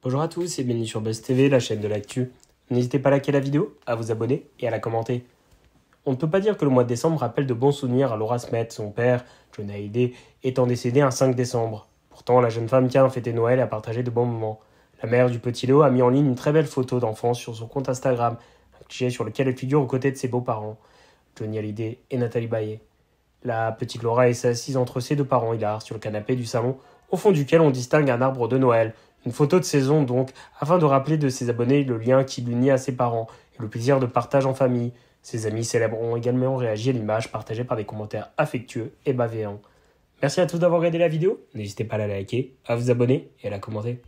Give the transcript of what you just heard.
Bonjour à tous et bienvenue sur Best TV, la chaîne de l'actu. N'hésitez pas à liker la vidéo, à vous abonner et à la commenter. On ne peut pas dire que le mois de décembre rappelle de bons souvenirs à Laura Smet, son père, Johnny Hallyday, étant décédé un 5 décembre. Pourtant, la jeune femme tient à fêter Noël et à partager de bons moments. La mère du petit Léo a mis en ligne une très belle photo d'enfance sur son compte Instagram, un cliché sur lequel elle figure aux côtés de ses beaux-parents, Johnny Hallyday et Nathalie Baillet. La petite Laura est assise entre ses deux parents hilars sur le canapé du salon, au fond duquel on distingue un arbre de Noël, une photo de saison donc, afin de rappeler de ses abonnés le lien qui l'unit à ses parents et le plaisir de partage en famille. Ses amis célèbres ont également réagi à l'image partagée par des commentaires affectueux et bavéants. Merci à tous d'avoir regardé la vidéo, n'hésitez pas à la liker, à vous abonner et à la commenter.